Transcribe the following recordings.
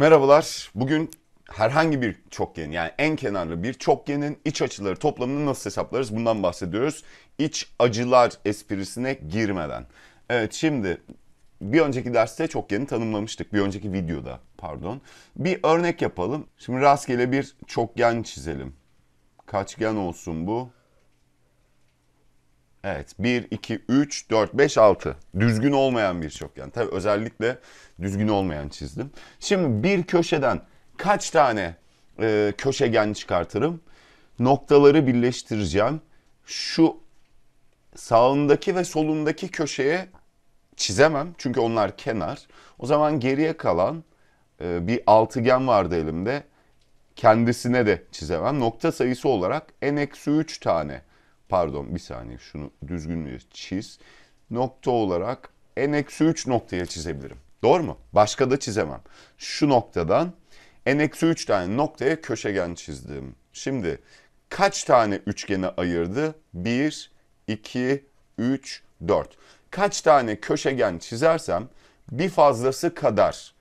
Merhabalar. Bugün herhangi bir çokgen yani en kenarlı bir çokgenin iç açıları toplamını nasıl hesaplarız bundan bahsediyoruz. İç acılar esprisine girmeden. Evet şimdi bir önceki derste çokgeni tanımlamıştık. Bir önceki videoda pardon. Bir örnek yapalım. Şimdi rastgele bir çokgen çizelim. Kaçgen olsun bu? Evet 1, 2, 3, 4, 5, 6. Düzgün olmayan bir şokgen. Tabii özellikle düzgün olmayan çizdim. Şimdi bir köşeden kaç tane e, köşegen çıkartırım? Noktaları birleştireceğim. Şu sağındaki ve solundaki köşeye çizemem. Çünkü onlar kenar. O zaman geriye kalan e, bir altıgen vardı elimde. Kendisine de çizemem. Nokta sayısı olarak n-3 tane pardon bir saniye şunu düzgün bir çiz. Nokta olarak n-3 noktaya çizebilirim. Doğru mu? Başka da çizemem. Şu noktadan n-3 tane noktaya köşegen çizdim. Şimdi kaç tane üçgene ayırdı? 1, 2, 3, 4. Kaç tane köşegen çizersem bir fazlası kadar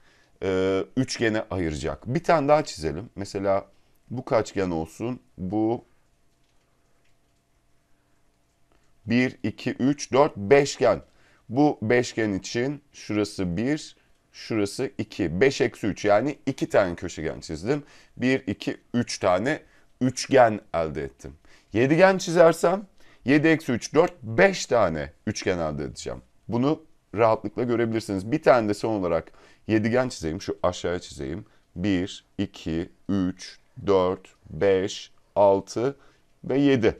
e, üçgene ayıracak. Bir tane daha çizelim. Mesela bu kaçgen olsun, bu 1, 2, 3, 4 beşgen. Bu beşgen için şurası 1, şurası 2. 5 eksi 3 yani 2 tane köşegen çizdim. 1, 2, 3 tane üçgen elde ettim. Yedigen çizersem 7 eksi 3, 4, 5 tane üçgen elde edeceğim. Bunu rahatlıkla görebilirsiniz. Bir tane de son olarak yedigen çizeyim. Şu aşağıya çizeyim. 1, 2, 3, 4, 5, 6 ve 7.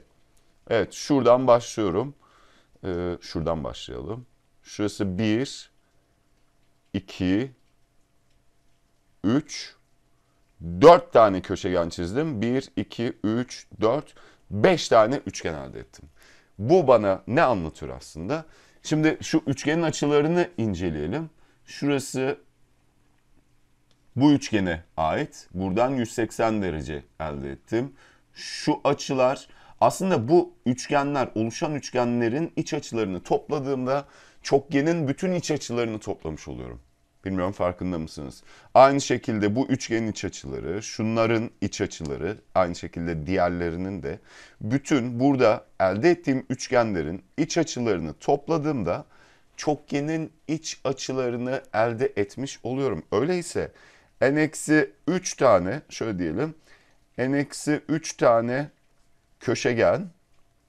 Evet şuradan başlıyorum. Ee, şuradan başlayalım. Şurası 1, 2, 3, 4 tane köşegen çizdim. 1, 2, 3, 4, 5 tane üçgen elde ettim. Bu bana ne anlatıyor aslında? Şimdi şu üçgenin açılarını inceleyelim. Şurası bu üçgene ait. Buradan 180 derece elde ettim. Şu açılar aslında bu üçgenler, oluşan üçgenlerin iç açılarını topladığımda çokgenin bütün iç açılarını toplamış oluyorum. Bilmiyorum farkında mısınız? Aynı şekilde bu üçgenin iç açıları, şunların iç açıları, aynı şekilde diğerlerinin de bütün burada elde ettiğim üçgenlerin iç açılarını topladığımda çokgenin iç açılarını elde etmiş oluyorum. Öyleyse n-3 tane şöyle diyelim. n-3 tane köşegen,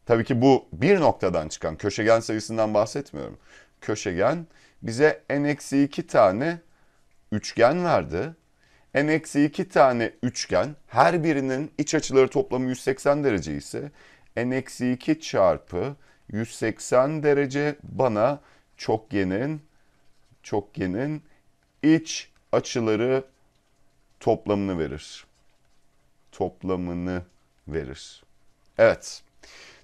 tabii ki bu bir noktadan çıkan köşegen sayısından bahsetmiyorum. Köşegen bize n-2 tane üçgen verdi. n-2 tane üçgen her birinin iç açıları toplamı 180 derece ise n-2 çarpı 180 derece bana çokgenin çokgenin iç açıları toplamını verir. Toplamını verir. Evet.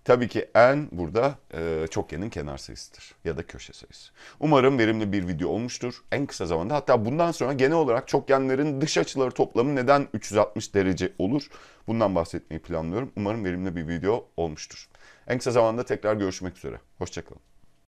Tabii ki en burada e, çokgenin kenar sayısıdır ya da köşe sayısı. Umarım verimli bir video olmuştur. En kısa zamanda hatta bundan sonra genel olarak çokgenlerin dış açıları toplamı neden 360 derece olur? Bundan bahsetmeyi planlıyorum. Umarım verimli bir video olmuştur. En kısa zamanda tekrar görüşmek üzere. Hoşçakalın.